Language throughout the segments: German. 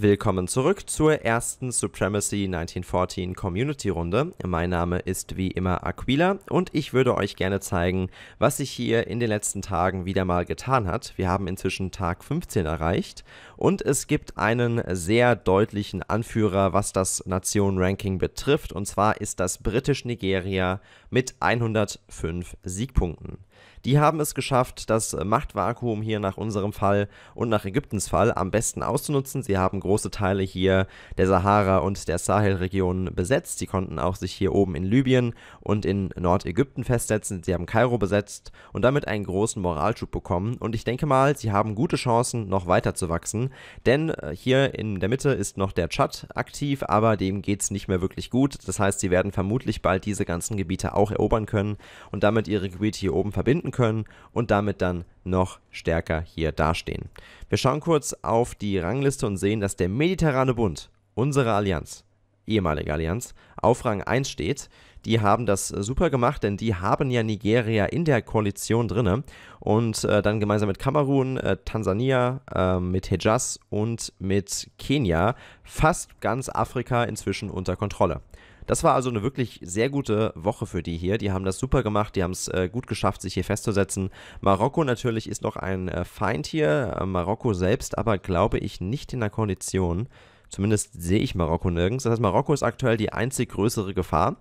Willkommen zurück zur ersten Supremacy 1914 Community Runde. Mein Name ist wie immer Aquila und ich würde euch gerne zeigen, was sich hier in den letzten Tagen wieder mal getan hat. Wir haben inzwischen Tag 15 erreicht und es gibt einen sehr deutlichen Anführer, was das Nation-Ranking betrifft und zwar ist das britisch Nigeria mit 105 Siegpunkten. Die haben es geschafft, das Machtvakuum hier nach unserem Fall und nach Ägyptens Fall am besten auszunutzen. Sie haben große Teile hier der Sahara und der Sahelregion besetzt. Sie konnten auch sich hier oben in Libyen und in Nordägypten festsetzen. Sie haben Kairo besetzt und damit einen großen Moralschub bekommen. Und ich denke mal, sie haben gute Chancen, noch weiter zu wachsen. Denn äh, hier in der Mitte ist noch der Tschad aktiv, aber dem geht es nicht mehr wirklich gut. Das heißt, sie werden vermutlich bald diese ganzen Gebiete auch erobern können und damit ihre Gebiete hier oben verbessern verbinden können und damit dann noch stärker hier dastehen. Wir schauen kurz auf die Rangliste und sehen, dass der Mediterrane Bund, unsere Allianz, ehemalige Allianz, auf Rang 1 steht. Die haben das super gemacht, denn die haben ja Nigeria in der Koalition drinne und äh, dann gemeinsam mit Kamerun, äh, Tansania, äh, mit Hejaz und mit Kenia fast ganz Afrika inzwischen unter Kontrolle. Das war also eine wirklich sehr gute Woche für die hier. Die haben das super gemacht, die haben es äh, gut geschafft, sich hier festzusetzen. Marokko natürlich ist noch ein äh, Feind hier. Äh, Marokko selbst aber glaube ich nicht in der Kondition. Zumindest sehe ich Marokko nirgends. Das heißt, Marokko ist aktuell die einzig größere Gefahr.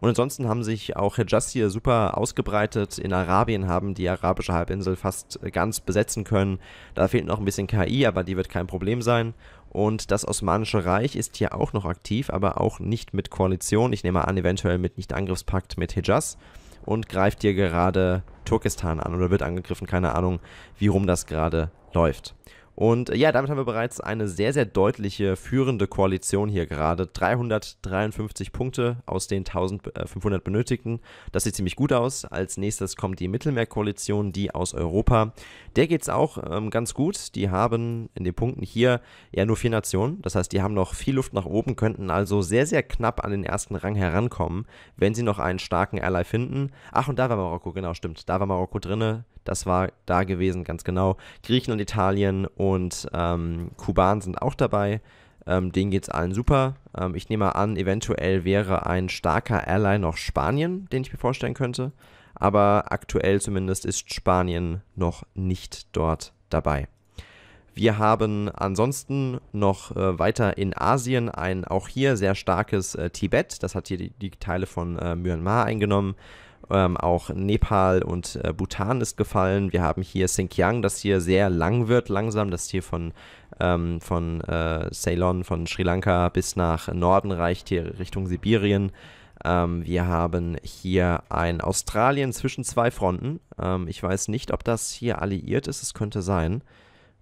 Und ansonsten haben sich auch Hijaz hier super ausgebreitet. In Arabien haben die arabische Halbinsel fast ganz besetzen können. Da fehlt noch ein bisschen KI, aber die wird kein Problem sein. Und das Osmanische Reich ist hier auch noch aktiv, aber auch nicht mit Koalition. Ich nehme an, eventuell mit Nicht-Angriffspakt mit Hijaz. Und greift hier gerade Turkestan an oder wird angegriffen. Keine Ahnung, wie rum das gerade läuft. Und äh, ja, damit haben wir bereits eine sehr, sehr deutliche führende Koalition hier gerade. 353 Punkte aus den 1500 äh, benötigten. Das sieht ziemlich gut aus. Als nächstes kommt die Mittelmeerkoalition, die aus Europa. Der geht es auch ähm, ganz gut. Die haben in den Punkten hier ja nur vier Nationen. Das heißt, die haben noch viel Luft nach oben, könnten also sehr, sehr knapp an den ersten Rang herankommen, wenn sie noch einen starken Ally finden. Ach, und da war Marokko, genau, stimmt. Da war Marokko drinne. Das war da gewesen, ganz genau. Griechenland, Italien und und ähm, Kuban sind auch dabei. Ähm, denen geht es allen super. Ähm, ich nehme an, eventuell wäre ein starker Ally noch Spanien, den ich mir vorstellen könnte. Aber aktuell zumindest ist Spanien noch nicht dort dabei. Wir haben ansonsten noch äh, weiter in Asien ein auch hier sehr starkes äh, Tibet. Das hat hier die, die Teile von äh, Myanmar eingenommen. Ähm, auch Nepal und äh, Bhutan ist gefallen. Wir haben hier Xinjiang, das hier sehr lang wird langsam, das hier von, ähm, von äh, Ceylon, von Sri Lanka bis nach Norden reicht, hier Richtung Sibirien. Ähm, wir haben hier ein Australien zwischen zwei Fronten. Ähm, ich weiß nicht, ob das hier alliiert ist, es könnte sein.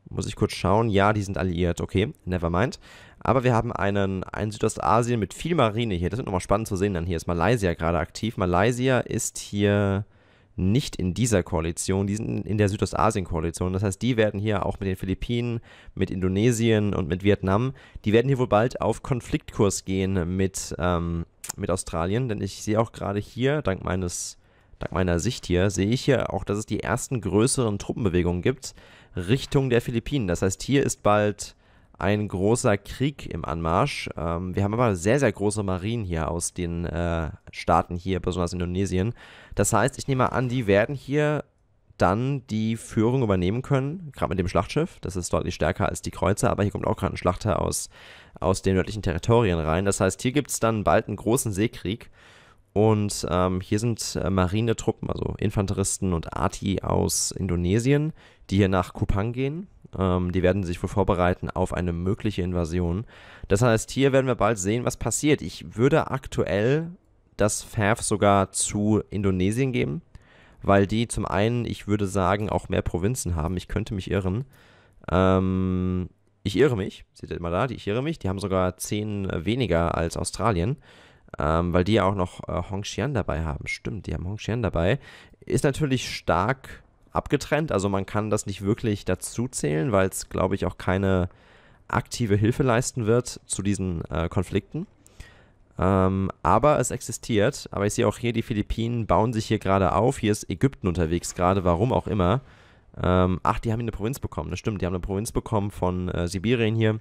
Muss ich kurz schauen. Ja, die sind alliiert. Okay, never mind. Aber wir haben einen, einen Südostasien mit viel Marine hier. Das wird nochmal spannend zu sehen, dann hier ist Malaysia gerade aktiv. Malaysia ist hier nicht in dieser Koalition, die sind in der Südostasien-Koalition. Das heißt, die werden hier auch mit den Philippinen, mit Indonesien und mit Vietnam, die werden hier wohl bald auf Konfliktkurs gehen mit, ähm, mit Australien. Denn ich sehe auch gerade hier, dank meines dank meiner Sicht hier, sehe ich hier auch, dass es die ersten größeren Truppenbewegungen gibt Richtung der Philippinen. Das heißt, hier ist bald ein großer Krieg im Anmarsch. Ähm, wir haben aber sehr, sehr große Marinen hier aus den äh, Staaten hier, besonders Indonesien. Das heißt, ich nehme an, die werden hier dann die Führung übernehmen können, gerade mit dem Schlachtschiff. Das ist deutlich stärker als die Kreuzer, aber hier kommt auch gerade ein Schlachter aus, aus den nördlichen Territorien rein. Das heißt, hier gibt es dann bald einen großen Seekrieg. Und ähm, hier sind äh, Truppen, also Infanteristen und Arti aus Indonesien, die hier nach Kupang gehen ähm, die werden sich wohl vorbereiten auf eine mögliche Invasion. Das heißt, hier werden wir bald sehen, was passiert. Ich würde aktuell das Verf sogar zu Indonesien geben, weil die zum einen, ich würde sagen, auch mehr Provinzen haben. Ich könnte mich irren. Ähm, ich irre mich, seht ihr mal da, ich irre mich, die haben sogar 10 weniger als Australien, ähm, weil die ja auch noch äh, Hongxian dabei haben. Stimmt, die haben Hongxian dabei. Ist natürlich stark abgetrennt. Also man kann das nicht wirklich dazu zählen, weil es, glaube ich, auch keine aktive Hilfe leisten wird zu diesen äh, Konflikten. Ähm, aber es existiert. Aber ich sehe auch hier, die Philippinen bauen sich hier gerade auf. Hier ist Ägypten unterwegs gerade, warum auch immer. Ähm, ach, die haben hier eine Provinz bekommen. Das stimmt, die haben eine Provinz bekommen von äh, Sibirien hier.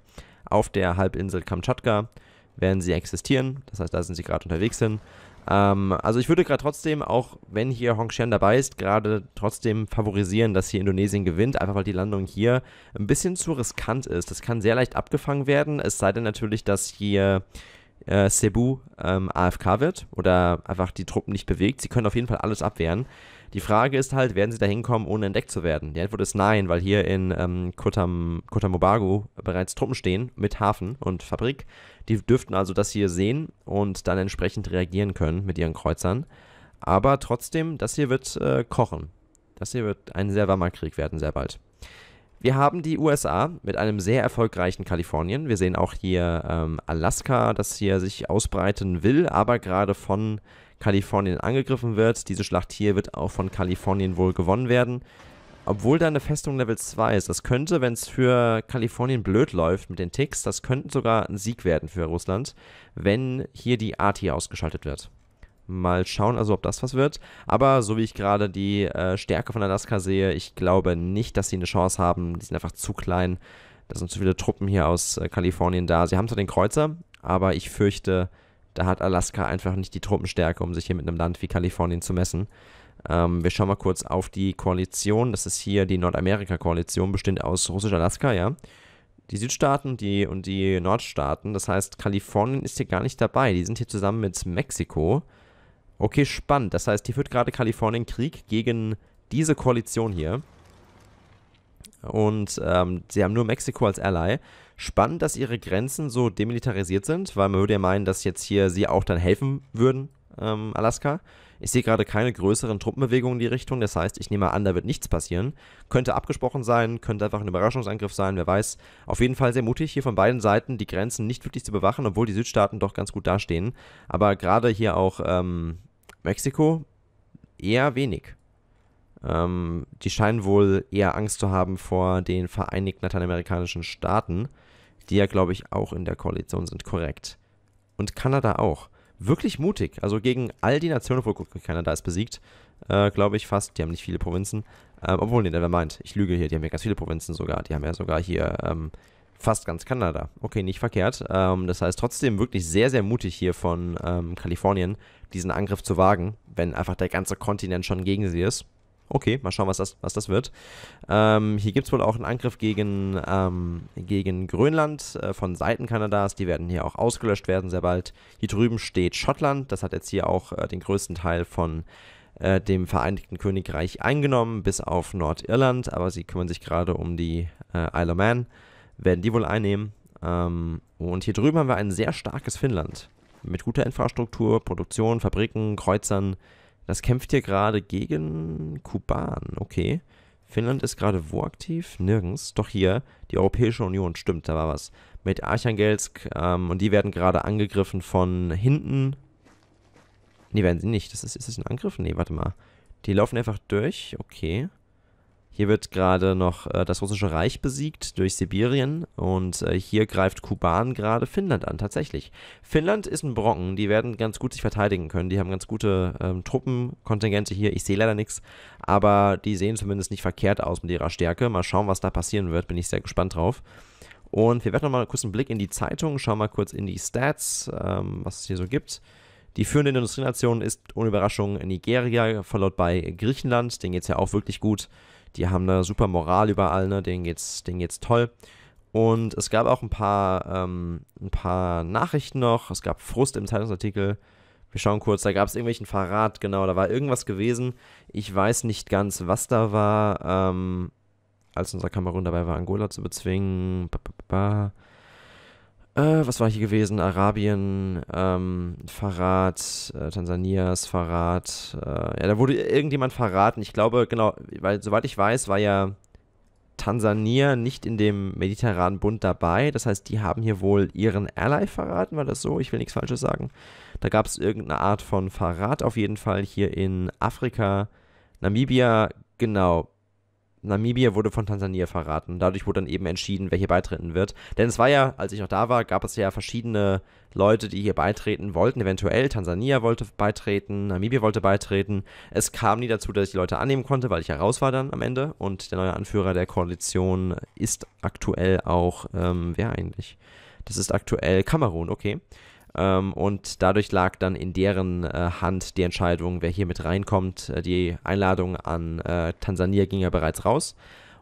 Auf der Halbinsel Kamtschatka werden sie existieren. Das heißt, da sind sie gerade unterwegs hin. Ähm, also ich würde gerade trotzdem, auch wenn hier Hong Xian dabei ist, gerade trotzdem favorisieren, dass hier Indonesien gewinnt, einfach weil die Landung hier ein bisschen zu riskant ist. Das kann sehr leicht abgefangen werden, es sei denn natürlich, dass hier äh, Cebu ähm, AFK wird oder einfach die Truppen nicht bewegt. Sie können auf jeden Fall alles abwehren. Die Frage ist halt, werden sie da hinkommen, ohne entdeckt zu werden? Die Antwort ist nein, weil hier in ähm, Kotam, bereits Truppen stehen mit Hafen und Fabrik. Die dürften also das hier sehen und dann entsprechend reagieren können mit ihren Kreuzern. Aber trotzdem, das hier wird äh, kochen. Das hier wird ein sehr warmer Krieg werden, sehr bald. Wir haben die USA mit einem sehr erfolgreichen Kalifornien. Wir sehen auch hier ähm, Alaska, das hier sich ausbreiten will, aber gerade von Kalifornien angegriffen wird. Diese Schlacht hier wird auch von Kalifornien wohl gewonnen werden. Obwohl da eine Festung Level 2 ist, das könnte, wenn es für Kalifornien blöd läuft mit den Ticks, das könnte sogar ein Sieg werden für Russland, wenn hier die Art hier ausgeschaltet wird. Mal schauen also, ob das was wird. Aber so wie ich gerade die äh, Stärke von Alaska sehe, ich glaube nicht, dass sie eine Chance haben. Die sind einfach zu klein. Da sind zu viele Truppen hier aus äh, Kalifornien da. Sie haben zwar den Kreuzer, aber ich fürchte, da hat Alaska einfach nicht die Truppenstärke, um sich hier mit einem Land wie Kalifornien zu messen. Ähm, wir schauen mal kurz auf die Koalition. Das ist hier die Nordamerika-Koalition, bestimmt aus Russisch-Alaska, ja. Die Südstaaten die, und die Nordstaaten. Das heißt, Kalifornien ist hier gar nicht dabei. Die sind hier zusammen mit Mexiko. Okay, spannend. Das heißt, hier führt gerade Kalifornien Krieg gegen diese Koalition hier. Und ähm, sie haben nur Mexiko als Ally. Spannend, dass ihre Grenzen so demilitarisiert sind, weil man würde ja meinen, dass jetzt hier sie auch dann helfen würden, ähm, Alaska. Ich sehe gerade keine größeren Truppenbewegungen in die Richtung, das heißt, ich nehme an, da wird nichts passieren. Könnte abgesprochen sein, könnte einfach ein Überraschungsangriff sein, wer weiß. Auf jeden Fall sehr mutig, hier von beiden Seiten die Grenzen nicht wirklich zu bewachen, obwohl die Südstaaten doch ganz gut dastehen. Aber gerade hier auch ähm, Mexiko eher wenig. Ähm, die scheinen wohl eher Angst zu haben vor den Vereinigten Lateinamerikanischen Staaten, die ja, glaube ich, auch in der Koalition sind, korrekt. Und Kanada auch. Wirklich mutig. Also gegen all die Nationen, wo Kanada ist besiegt, äh, glaube ich fast. Die haben nicht viele Provinzen. Ähm, obwohl, nee, wer meint, Ich lüge hier. Die haben ja ganz viele Provinzen sogar. Die haben ja sogar hier ähm, fast ganz Kanada. Okay, nicht verkehrt. Ähm, das heißt trotzdem wirklich sehr, sehr mutig hier von ähm, Kalifornien, diesen Angriff zu wagen, wenn einfach der ganze Kontinent schon gegen sie ist. Okay, mal schauen, was das, was das wird. Ähm, hier gibt es wohl auch einen Angriff gegen, ähm, gegen Grönland äh, von Seiten Kanadas. Die werden hier auch ausgelöscht werden sehr bald. Hier drüben steht Schottland. Das hat jetzt hier auch äh, den größten Teil von äh, dem Vereinigten Königreich eingenommen, bis auf Nordirland. Aber sie kümmern sich gerade um die äh, Isle of Man. Werden die wohl einnehmen. Ähm, und hier drüben haben wir ein sehr starkes Finnland. Mit guter Infrastruktur, Produktion, Fabriken, Kreuzern. Das kämpft hier gerade gegen Kuban, okay. Finnland ist gerade wo aktiv? Nirgends. Doch hier, die Europäische Union, stimmt, da war was. Mit Archangelsk, ähm, und die werden gerade angegriffen von hinten. Nee, werden sie nicht. Das ist, ist das ein Angriff? Nee, warte mal. Die laufen einfach durch, okay. Hier wird gerade noch äh, das russische Reich besiegt durch Sibirien und äh, hier greift Kuban gerade Finnland an, tatsächlich. Finnland ist ein Brocken, die werden ganz gut sich verteidigen können. Die haben ganz gute ähm, Truppenkontingente hier. Ich sehe leider nichts, aber die sehen zumindest nicht verkehrt aus mit ihrer Stärke. Mal schauen, was da passieren wird, bin ich sehr gespannt drauf. Und wir werfen nochmal kurz einen Blick in die Zeitung, schauen mal kurz in die Stats, ähm, was es hier so gibt. Die führende Industrienation ist ohne Überraschung Nigeria, followed bei Griechenland, denen geht es ja auch wirklich gut. Die haben da super Moral überall, ne? denen geht's, denen geht's toll. Und es gab auch ein paar, ähm, ein paar Nachrichten noch. Es gab Frust im Zeitungsartikel. Wir schauen kurz, da gab es irgendwelchen Verrat, genau, da war irgendwas gewesen. Ich weiß nicht ganz, was da war. Ähm, als unser Kamerun dabei war, Angola zu bezwingen. Ba, ba, ba. Äh, was war hier gewesen? Arabien, ähm, Verrat, äh, Tansanias Verrat. Äh, ja, da wurde irgendjemand verraten. Ich glaube, genau, weil soweit ich weiß, war ja Tansania nicht in dem mediterranen Bund dabei. Das heißt, die haben hier wohl ihren Ally verraten, war das so? Ich will nichts Falsches sagen. Da gab es irgendeine Art von Verrat auf jeden Fall hier in Afrika. Namibia, genau, Namibia wurde von Tansania verraten. Dadurch wurde dann eben entschieden, wer hier beitreten wird. Denn es war ja, als ich noch da war, gab es ja verschiedene Leute, die hier beitreten wollten. Eventuell Tansania wollte beitreten, Namibia wollte beitreten. Es kam nie dazu, dass ich die Leute annehmen konnte, weil ich ja raus war dann am Ende. Und der neue Anführer der Koalition ist aktuell auch, ähm, wer eigentlich? Das ist aktuell Kamerun, okay. Ähm, und dadurch lag dann in deren äh, Hand die Entscheidung, wer hier mit reinkommt. Äh, die Einladung an äh, Tansania ging ja bereits raus.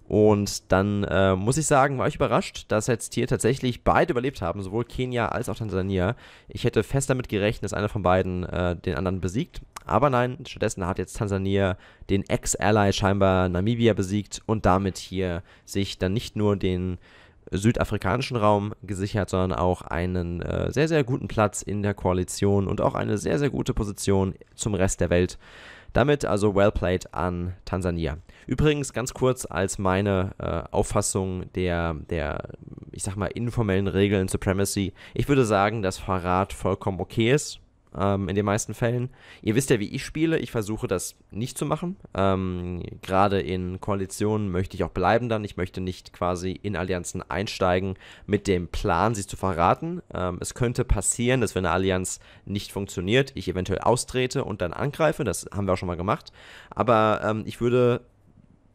Und dann äh, muss ich sagen, war ich überrascht, dass jetzt hier tatsächlich beide überlebt haben, sowohl Kenia als auch Tansania. Ich hätte fest damit gerechnet, dass einer von beiden äh, den anderen besiegt. Aber nein, stattdessen hat jetzt Tansania den Ex-Ally scheinbar Namibia besiegt und damit hier sich dann nicht nur den südafrikanischen Raum gesichert, sondern auch einen äh, sehr, sehr guten Platz in der Koalition und auch eine sehr, sehr gute Position zum Rest der Welt. Damit also well played an Tansania. Übrigens ganz kurz als meine äh, Auffassung der, der, ich sag mal, informellen Regeln Supremacy. Ich würde sagen, dass Verrat vollkommen okay ist ähm, in den meisten Fällen. Ihr wisst ja, wie ich spiele. Ich versuche das nicht zu machen. Ähm, Gerade in Koalitionen möchte ich auch bleiben dann. Ich möchte nicht quasi in Allianzen einsteigen mit dem Plan, sie zu verraten. Ähm, es könnte passieren, dass wenn eine Allianz nicht funktioniert, ich eventuell austrete und dann angreife. Das haben wir auch schon mal gemacht. Aber ähm, ich würde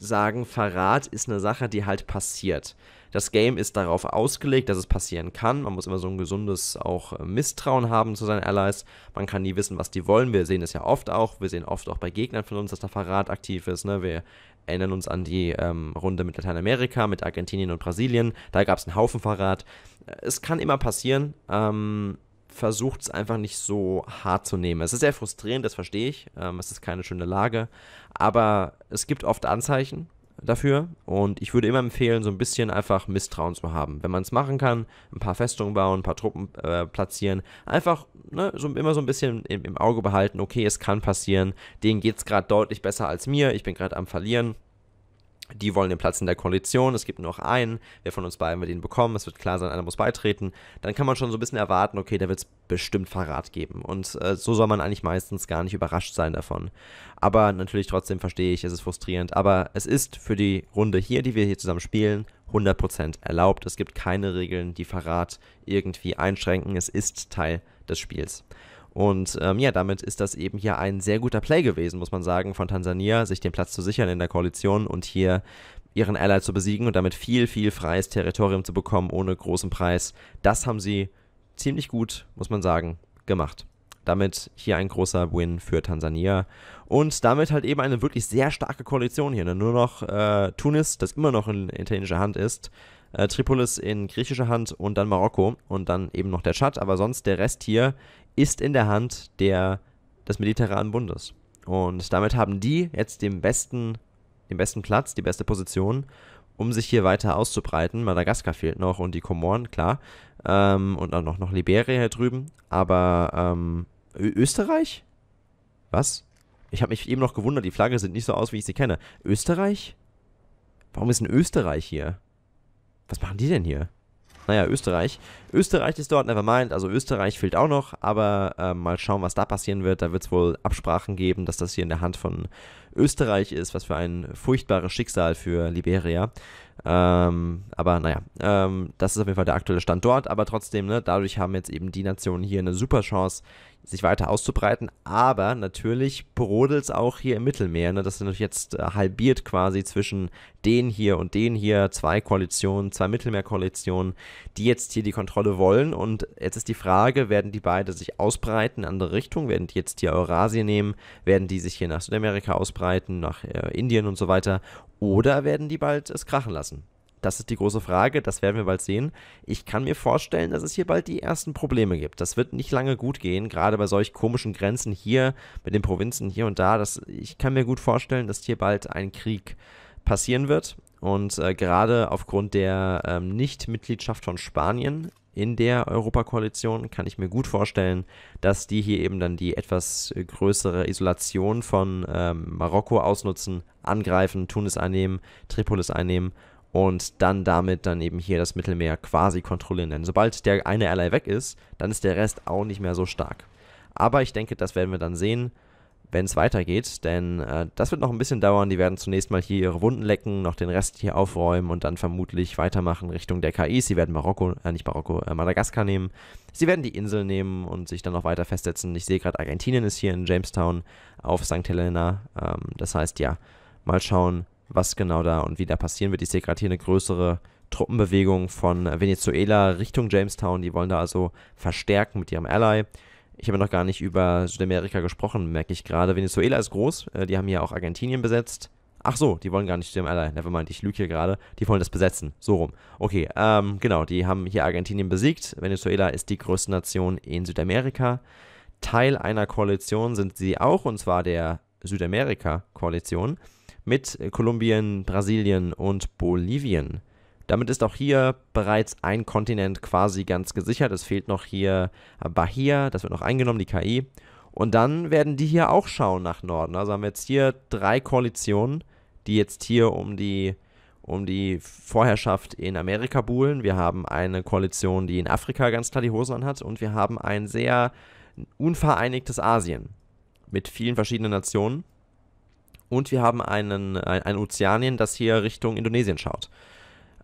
sagen, Verrat ist eine Sache, die halt passiert. Das Game ist darauf ausgelegt, dass es passieren kann. Man muss immer so ein gesundes auch äh, Misstrauen haben zu seinen Allies. Man kann nie wissen, was die wollen. Wir sehen das ja oft auch. Wir sehen oft auch bei Gegnern von uns, dass da Verrat aktiv ist. Ne? Wir erinnern uns an die ähm, Runde mit Lateinamerika, mit Argentinien und Brasilien. Da gab es einen Haufen Verrat. Äh, es kann immer passieren. Ähm, versucht es einfach nicht so hart zu nehmen. Es ist sehr frustrierend, das verstehe ich. Ähm, es ist keine schöne Lage. Aber es gibt oft Anzeichen dafür. Und ich würde immer empfehlen, so ein bisschen einfach Misstrauen zu haben. Wenn man es machen kann, ein paar Festungen bauen, ein paar Truppen äh, platzieren, einfach ne, so, immer so ein bisschen im, im Auge behalten, okay, es kann passieren, denen geht es gerade deutlich besser als mir, ich bin gerade am Verlieren die wollen den Platz in der Koalition. Es gibt nur noch einen. Wer von uns beiden wird ihn bekommen? Es wird klar sein, einer muss beitreten. Dann kann man schon so ein bisschen erwarten, okay, da wird es bestimmt Verrat geben. Und äh, so soll man eigentlich meistens gar nicht überrascht sein davon. Aber natürlich trotzdem verstehe ich, es ist frustrierend. Aber es ist für die Runde hier, die wir hier zusammen spielen, 100% erlaubt. Es gibt keine Regeln, die Verrat irgendwie einschränken. Es ist Teil des Spiels. Und ähm, ja, damit ist das eben hier ein sehr guter Play gewesen, muss man sagen, von Tansania, sich den Platz zu sichern in der Koalition und hier ihren Ally zu besiegen und damit viel, viel freies Territorium zu bekommen ohne großen Preis. Das haben sie ziemlich gut, muss man sagen, gemacht. Damit hier ein großer Win für Tansania. Und damit halt eben eine wirklich sehr starke Koalition hier. Ne? Nur noch äh, Tunis, das immer noch in italienischer Hand ist, äh, Tripolis in griechischer Hand und dann Marokko und dann eben noch der Tschad. Aber sonst der Rest hier ist in der Hand der, des Mediterranen Bundes. Und damit haben die jetzt den besten, den besten Platz, die beste Position, um sich hier weiter auszubreiten. Madagaskar fehlt noch und die Komoren, klar. Ähm, und auch noch, noch Liberia hier drüben. Aber ähm, Österreich? Was? Ich habe mich eben noch gewundert, die Flagge sieht nicht so aus, wie ich sie kenne. Österreich? Warum ist denn Österreich hier? Was machen die denn hier? naja, Österreich. Österreich ist dort, nevermind, also Österreich fehlt auch noch, aber äh, mal schauen, was da passieren wird. Da wird es wohl Absprachen geben, dass das hier in der Hand von Österreich ist, was für ein furchtbares Schicksal für Liberia. Ähm, aber naja, ähm, das ist auf jeden Fall der aktuelle Stand dort. Aber trotzdem, ne, dadurch haben jetzt eben die Nationen hier eine super Chance, sich weiter auszubreiten. Aber natürlich brodelt es auch hier im Mittelmeer. Ne? Das sind jetzt äh, halbiert quasi zwischen den hier und den hier. Zwei Koalitionen, zwei Mittelmeerkoalitionen, die jetzt hier die Kontrolle wollen. Und jetzt ist die Frage, werden die beide sich ausbreiten in andere Richtungen? Werden die jetzt hier Eurasien nehmen? Werden die sich hier nach Südamerika ausbreiten, nach äh, Indien und so weiter? Oder werden die bald es krachen lassen? Das ist die große Frage, das werden wir bald sehen. Ich kann mir vorstellen, dass es hier bald die ersten Probleme gibt. Das wird nicht lange gut gehen, gerade bei solch komischen Grenzen hier, mit den Provinzen hier und da. Das, ich kann mir gut vorstellen, dass hier bald ein Krieg passieren wird. Und äh, gerade aufgrund der ähm, Nichtmitgliedschaft von Spanien in der Europakoalition, kann ich mir gut vorstellen, dass die hier eben dann die etwas äh, größere Isolation von ähm, Marokko ausnutzen, angreifen, Tunis einnehmen, Tripolis einnehmen und dann damit dann eben hier das Mittelmeer quasi kontrollieren. Denn sobald der eine Ally weg ist, dann ist der Rest auch nicht mehr so stark. Aber ich denke, das werden wir dann sehen wenn es weitergeht, denn äh, das wird noch ein bisschen dauern. Die werden zunächst mal hier ihre Wunden lecken, noch den Rest hier aufräumen und dann vermutlich weitermachen Richtung der KI. Sie werden Marokko, äh, nicht Marokko, äh, Madagaskar nehmen. Sie werden die Insel nehmen und sich dann noch weiter festsetzen. Ich sehe gerade, Argentinien ist hier in Jamestown auf St. Helena. Ähm, das heißt, ja, mal schauen, was genau da und wie da passieren wird. Ich sehe gerade hier eine größere Truppenbewegung von Venezuela Richtung Jamestown. Die wollen da also verstärken mit ihrem Ally. Ich habe noch gar nicht über Südamerika gesprochen, merke ich gerade. Venezuela ist groß, äh, die haben hier auch Argentinien besetzt. Ach so, die wollen gar nicht dem allein. nevermind, ich lüge hier gerade. Die wollen das besetzen, so rum. Okay, ähm, genau, die haben hier Argentinien besiegt. Venezuela ist die größte Nation in Südamerika. Teil einer Koalition sind sie auch, und zwar der Südamerika-Koalition mit Kolumbien, Brasilien und Bolivien. Damit ist auch hier bereits ein Kontinent quasi ganz gesichert. Es fehlt noch hier Bahia, das wird noch eingenommen, die KI. Und dann werden die hier auch schauen nach Norden. Also haben wir jetzt hier drei Koalitionen, die jetzt hier um die, um die Vorherrschaft in Amerika buhlen. Wir haben eine Koalition, die in Afrika ganz klar die Hosen anhat. Und wir haben ein sehr unvereinigtes Asien mit vielen verschiedenen Nationen. Und wir haben einen, ein, ein Ozeanien, das hier Richtung Indonesien schaut.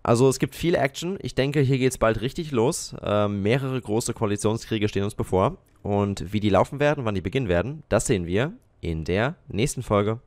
Also es gibt viel Action. Ich denke, hier geht es bald richtig los. Ähm, mehrere große Koalitionskriege stehen uns bevor. Und wie die laufen werden, wann die beginnen werden, das sehen wir in der nächsten Folge.